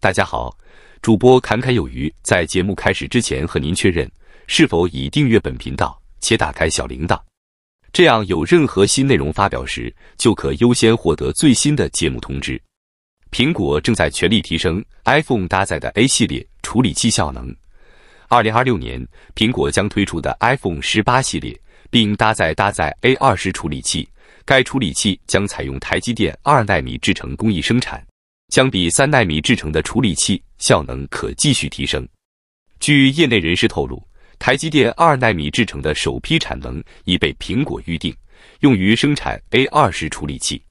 大家好，主播侃侃有余。在节目开始之前，和您确认是否已订阅本频道且打开小铃铛，这样有任何新内容发表时，就可优先获得最新的节目通知。苹果正在全力提升 iPhone 搭载的 A 系列处理器效能。二零二六年，苹果将推出的 iPhone 十八系列，并搭载搭载 A 二十处理器，该处理器将采用台积电二纳米制程工艺生产。相比三纳米制成的处理器，效能可继续提升。据业内人士透露，台积电二纳米制成的首批产能已被苹果预定，用于生产 A 二十处理器。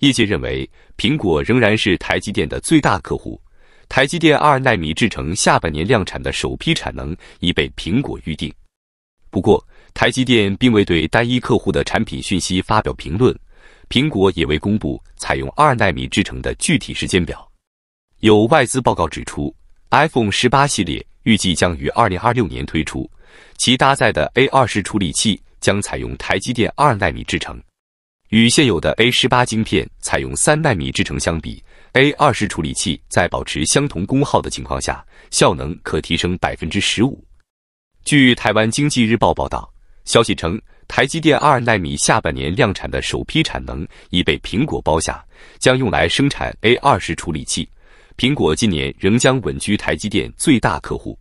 业界认为，苹果仍然是台积电的最大客户。台积电二纳米制成下半年量产的首批产能已被苹果预定。不过，台积电并未对单一客户的产品讯息发表评论。苹果也未公布采用二纳米制成的具体时间表。有外资报告指出，iPhone 十八系列预计将于二零二六年推出，其搭载的 A 二十处理器将采用台积电二纳米制成。与现有的 A 十八晶片采用三纳米制成相比，A 二十处理器在保持相同功耗的情况下，效能可提升百分之十五。据台湾经济日报报道，消息称。台积电二纳米下半年量产的首批产能已被苹果包下，将用来生产 A 二十处理器。苹果今年仍将稳居台积电最大客户。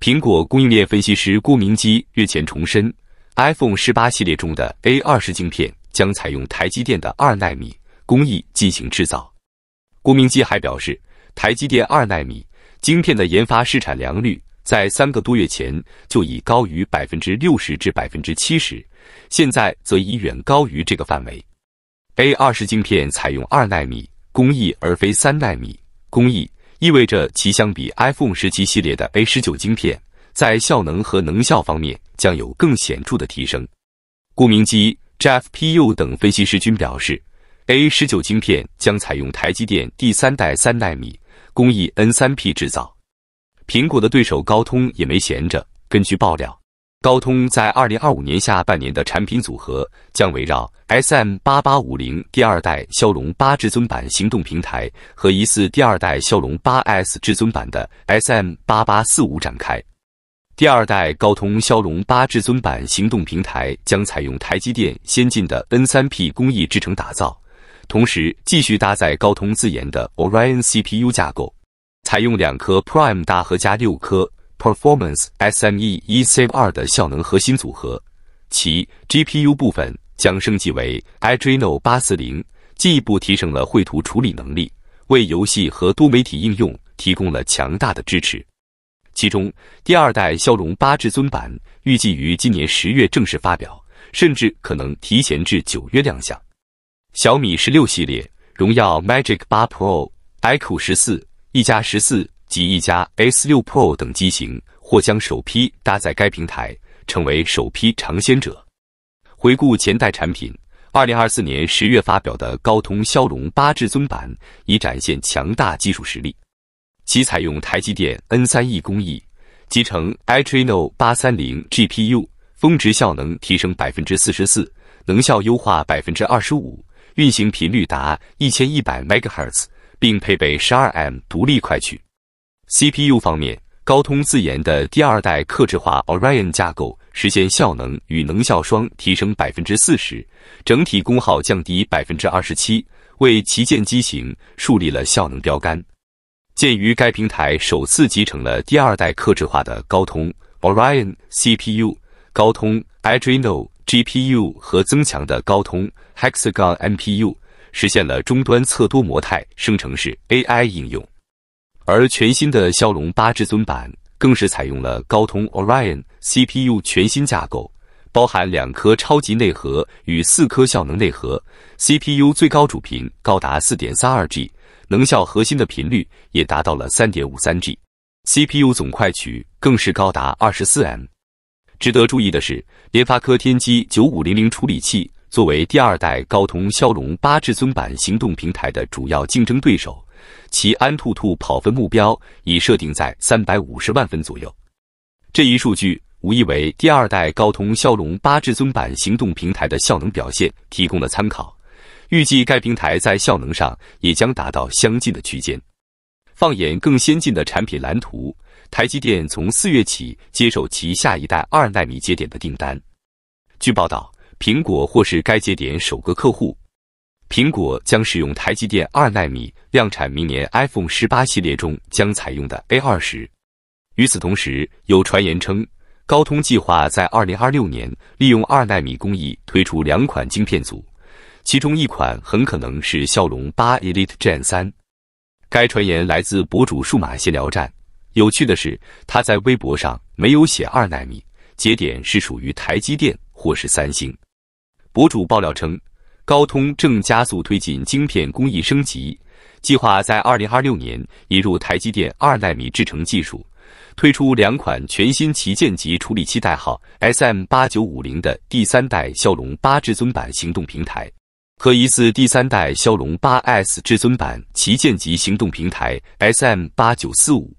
苹果供应链分析师郭明基日前重申，iPhone 十八系列中的 A 二十晶片将采用台积电的二纳米工艺进行制造。郭明基还表示，台积电二纳米晶片的研发试产良率。在三个多月前就已高于百分之六十至百分之七十，现在则已远高于这个范围。A 二十晶片采用二纳米工艺而非三纳米工艺，意味着其相比 iPhone 十七系列的 A 十九晶片，在效能和能效方面将有更显著的提升。顾名机、Jeff P U 等分析师均表示，A 十九晶片将采用台积电第三代三纳米工艺 N 三 P 制造。苹果的对手高通也没闲着。根据爆料，高通在二零二五年下半年的产品组合将围绕 S M 八八五零第二代骁龙八至尊版行动平台和疑似第二代骁龙八 S 至尊版的 S M 八八四五展开。第二代高通骁龙八至尊版行动平台将采用台积电先进的 N 三 P 工艺制成打造，同时继续搭载高通自研的 Orion CPU 架构。采用两颗 Prime 大核加六颗 Performance S M E 一 Save 二的效能核心组合，其 GPU 部分将升级为 Adreno 840，进一步提升了绘图处理能力，为游戏和多媒体应用提供了强大的支持。其中，第二代骁龙八至尊版预计于今年十月正式发表，甚至可能提前至九月亮相。小米十六系列、荣耀 Magic 八 Pro、iQOO 十四。一加十四及一加 S 六 Pro 等机型或将首批搭载该平台，成为首批尝鲜者。回顾前代产品，二零二四年十月发表的高通骁龙八至尊版已展现强大技术实力。其采用台积电 N 三 E 工艺，集成 Adreno 八三零 GPU，峰值效能提升百分之四十四，能效优化百分之二十五，运行频率达一千一百 megahertz。并配备1 2 m 独立快取。CPU 方面，高通自研的第二代克制化 Orion 架构，实现效能与能效双提升百分之四十，整体功耗降低百分之二十七，为旗舰机型树立了效能标杆。鉴于该平台首次集成了第二代克制化的高通 Orion CPU、高通 Adreno GPU 和增强的高通 Hexagon MPU。实现了终端侧多模态生成式 AI 应用，而全新的骁龙八至尊版更是采用了高通 Orion CPU 全新架构，包含两颗超级内核与四颗效能内核，CPU 最高主频高达四点三二 G，能效核心的频率也达到了三点五三 G，CPU 总快取更是高达二十四 M。值得注意的是，联发科天玑九五零零处理器。作为第二代高通骁龙八至尊版行动平台的主要竞争对手，其安兔兔跑分目标已设定在三百五十万分左右。这一数据无疑为第二代高通骁龙八至尊版行动平台的效能表现提供了参考。预计该平台在效能上也将达到相近的区间。放眼更先进的产品蓝图，台积电从四月起接受其下一代二纳米节点的订单。据报道。苹果或是该节点首个客户，苹果将使用台积电二纳米量产，明年 iPhone 18系列中将采用的 A20。与此同时，有传言称高通计划在2026年利用二纳米工艺推出两款晶片组，其中一款很可能是骁龙8 Elite Gen 3。该传言来自博主数码闲聊站。有趣的是，他在微博上没有写二纳米节点是属于台积电或是三星。博主爆料称，高通正加速推进晶片工艺升级计划，在二零二六年引入台积电二纳米制程技术，推出两款全新旗舰级处理器，代号 S M 八九五零的第三代骁龙八至尊版行动平台和疑似第三代骁龙八 S 至尊版旗舰级行动平台 S M 八九四五。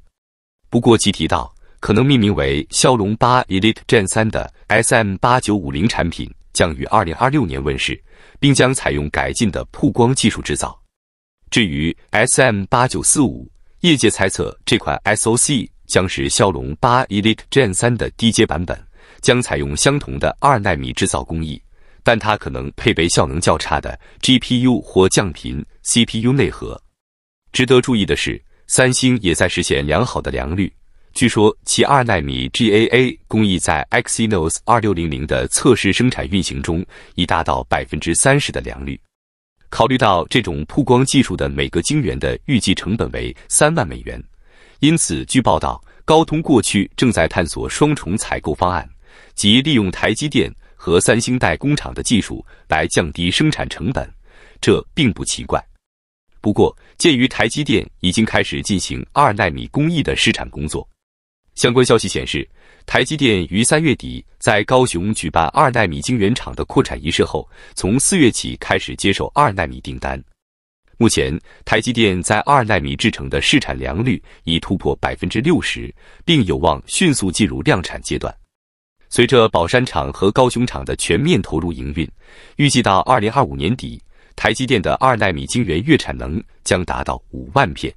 不过，其提到可能命名为骁龙八 Elite Gen 三的 S M 八九五零产品。将于二零二六年问世，并将采用改进的曝光技术制造。至于 SM 八九四五，业界猜测这款 SOC 将是骁龙八 Elite Gen 三的低阶版本，将采用相同的二纳米制造工艺，但它可能配备效能较差的 GPU 或降频 CPU 内核。值得注意的是，三星也在实现良好的良率。据说其二纳米 GAA 工艺在 Exynos 2600的测试生产运行中已达到百分之三十的良率。考虑到这种曝光技术的每个晶圆的预计成本为三万美元，因此据报道，高通过去正在探索双重采购方案，即利用台积电和三星代工厂的技术来降低生产成本。这并不奇怪。不过，鉴于台积电已经开始进行二纳米工艺的试产工作。相关消息显示，台积电于三月底在高雄举办二纳米晶圆厂的扩产仪式后，从四月起开始接受二纳米订单。目前，台积电在二纳米制程的试产良率已突破百分之六十，并有望迅速进入量产阶段。随着宝山厂和高雄厂的全面投入营运，预计到二零二五年底，台积电的二纳米晶圆月产能将达到五万片。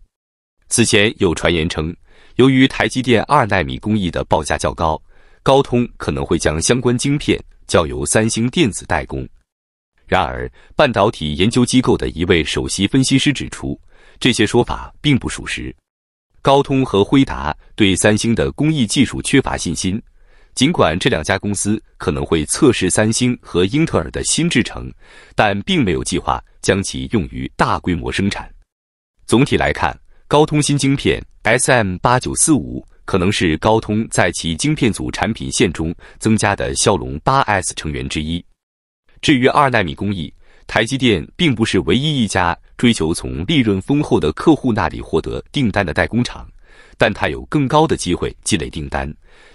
此前有传言称。由于台积电二纳米工艺的报价较高，高通可能会将相关晶片交由三星电子代工。然而，半导体研究机构的一位首席分析师指出，这些说法并不属实。高通和辉达对三星的工艺技术缺乏信心，尽管这两家公司可能会测试三星和英特尔的新制程，但并没有计划将其用于大规模生产。总体来看。高通新晶片 SM 八九四五可能是高通在其晶片组产品线中增加的骁龙 8s 成员之一。至于二纳米工艺，台积电并不是唯一一家追求从利润丰厚的客户那里获得订单的代工厂，但它有更高的机会积累订单，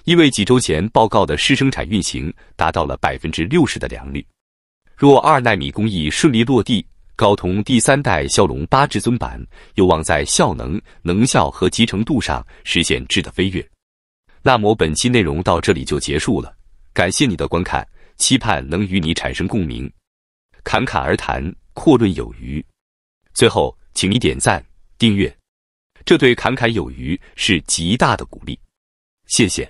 因为几周前报告的试生产运行达到了百分之六十的良率。若二纳米工艺顺利落地，高通第三代骁龙八至尊版有望在效能、能效和集成度上实现质的飞跃。那么本期内容到这里就结束了，感谢你的观看，期盼能与你产生共鸣。侃侃而谈，阔论有余。最后，请你点赞、订阅，这对侃侃有余是极大的鼓励。谢谢。